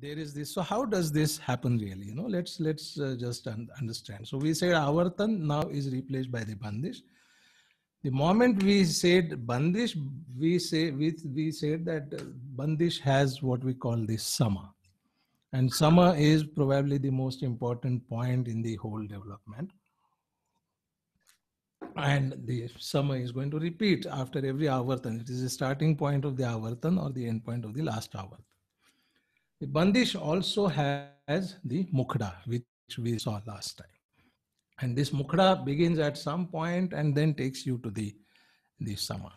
there is this so how does this happen really you know let's let's uh, just un- understand so we said avartan now is replaced by the bandish the moment we said bandish we say we, we said that uh, bandish has what we call the sama, and sama is probably the most important point in the whole development and the sama is going to repeat after every avartan it is the starting point of the avartan or the end point of the last avartan the bandish also has the mukhda, which we saw last time. And this mukhda begins at some point and then takes you to the, the sama.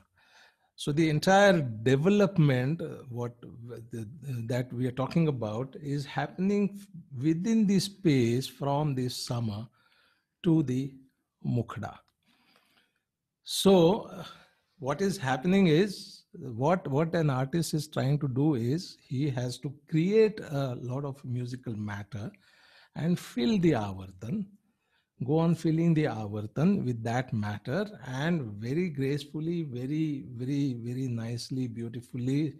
So the entire development, uh, what the, that we are talking about, is happening within the space from the sama to the mukhda. So uh, what is happening is what what an artist is trying to do is he has to create a lot of musical matter and fill the avartan go on filling the avartan with that matter and very gracefully very very very nicely beautifully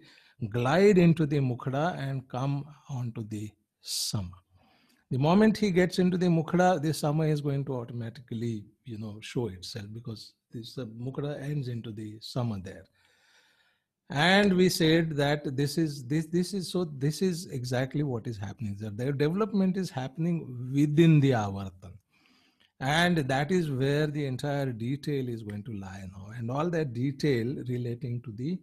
glide into the mukhada and come onto the sama the moment he gets into the mukhara, the summer is going to automatically, you know, show itself because this uh, ends into the summer there. And we said that this is this this is so this is exactly what is happening there. Their development is happening within the avartan. And that is where the entire detail is going to lie now. And all that detail relating to the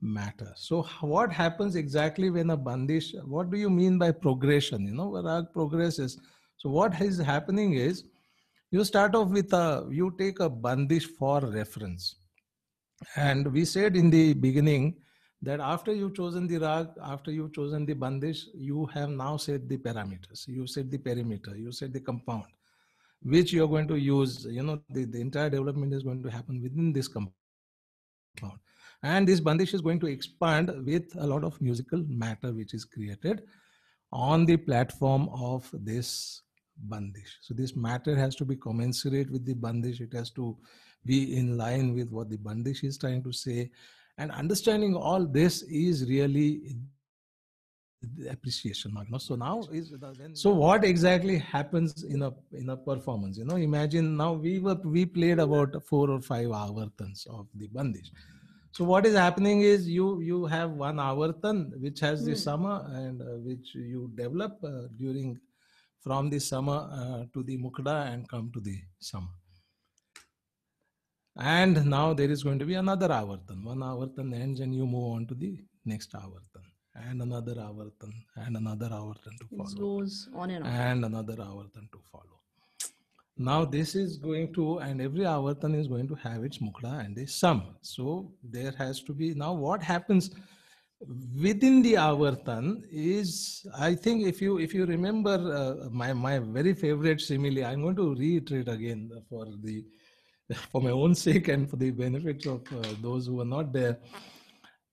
matter. So what happens exactly when a bandish, what do you mean by progression? You know, where rag progresses. So what is happening is you start off with a, you take a bandish for reference. And we said in the beginning that after you've chosen the rag, after you've chosen the bandish, you have now set the parameters. You set the perimeter, you set the compound, which you're going to use. You know, the, the entire development is going to happen within this compound. And this bandish is going to expand with a lot of musical matter which is created on the platform of this bandish. So this matter has to be commensurate with the bandish. It has to be in line with what the bandish is trying to say. And understanding all this is really the appreciation you know so now is so what exactly happens in a in a performance you know imagine now we were we played about four or five hour turns of the bandish so what is happening is you you have one avartan which has mm. the hmm. summer and uh, which you develop uh, during from the summer uh, to the mukda and come to the summer. And now there is going to be another avartan. One avartan ends and you move on to the next avartan and another avartan and another avartan to follow. It goes on and on. And another avartan to follow. Now this is going to, and every avartan is going to have its mukla, and a sum. So there has to be, now what happens within the avartan is, I think if you if you remember uh, my, my very favorite simile, I'm going to reiterate again for the, for my own sake and for the benefit of uh, those who are not there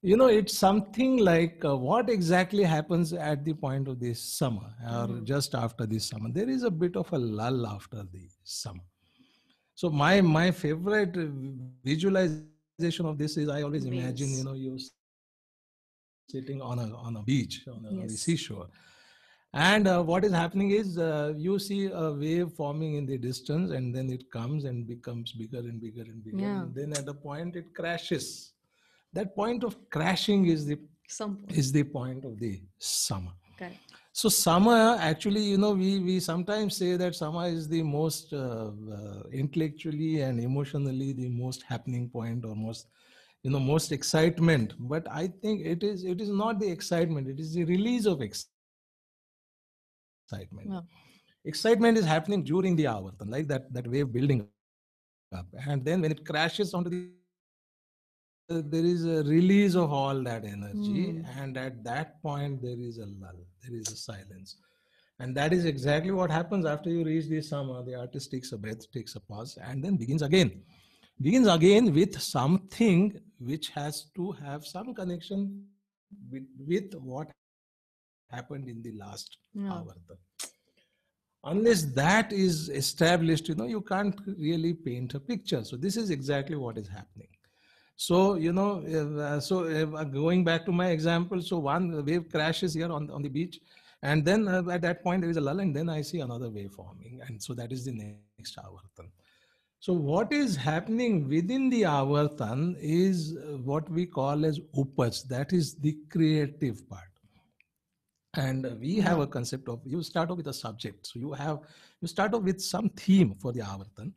you know it's something like uh, what exactly happens at the point of this summer or mm-hmm. just after this summer there is a bit of a lull after the summer so my my favorite visualization of this is i always imagine you know you sitting on a on a beach on a yes. seashore and uh, what is happening is uh, you see a wave forming in the distance and then it comes and becomes bigger and bigger and bigger yeah. and then at a point it crashes that point of crashing is the is the point of the summer. Okay. So summer, actually, you know, we we sometimes say that summer is the most uh, uh, intellectually and emotionally the most happening point or most you know most excitement but i think it is it is not the excitement it is the release of ex- excitement wow. excitement is happening during the hour like that that wave building up and then when it crashes onto the there is a release of all that energy mm. and at that point there is a lull there is a silence and that is exactly what happens after you reach the sama the artist takes a breath takes a pause and then begins again begins again with something which has to have some connection with, with what happened in the last yeah. hour unless that is established you know you can't really paint a picture so this is exactly what is happening so, you know, uh, so uh, going back to my example, so one wave crashes here on, on the beach. And then uh, at that point, there is a lull, and then I see another wave forming. And so that is the next avartan. So, what is happening within the avartan is uh, what we call as upas, that is the creative part. And we have a concept of you start off with a subject. So, you have you start off with some theme for the avartan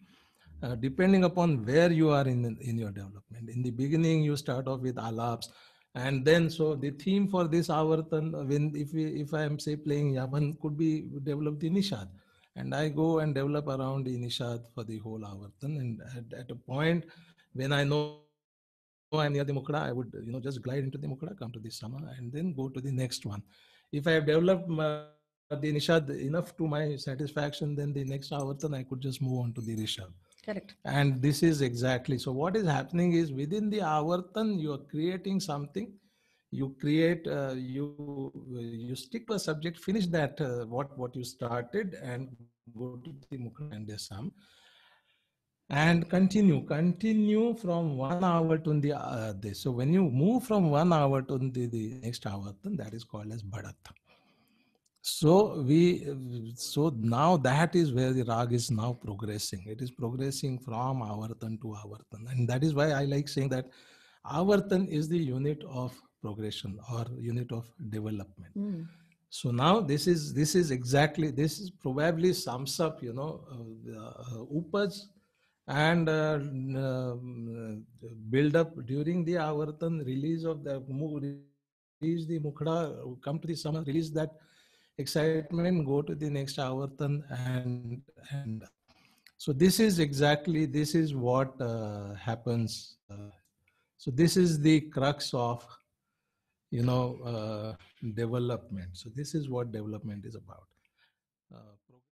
uh, depending upon where you are in, in your development. In the beginning, you start off with alaps. And then, so the theme for this avartan, uh, when if we, if I am say playing yavan, could be developed in nishad, and I go and develop around the nishad for the whole avartan. And at, at a point when I know I'm near the mukhara, I would you know just glide into the mukhara, come to the sama, and then go to the next one. If I have developed the nishad enough to my satisfaction, then the next avartan I could just move on to the rishab. Correct. And this is exactly so. What is happening is within the avartan, you are creating something. You create, uh, you you stick to a subject, finish that uh, what what you started, and go to the mukhandesam, and continue, continue from one hour to the other. Uh, so when you move from one hour to the, the next avartan, that is called as bhadatha so we so now that is where the rag is now progressing it is progressing from avartan to avartan and that is why i like saying that avartan is the unit of progression or unit of development mm. so now this is this is exactly this is probably sums up you know uh, uh, upas and uh, build up during the avartan release of the move, release the mukhra come to the summer release that excitement go to the next avartan and and so this is exactly this is what uh, happens uh, so this is the crux of you know uh, development so this is what development is about uh,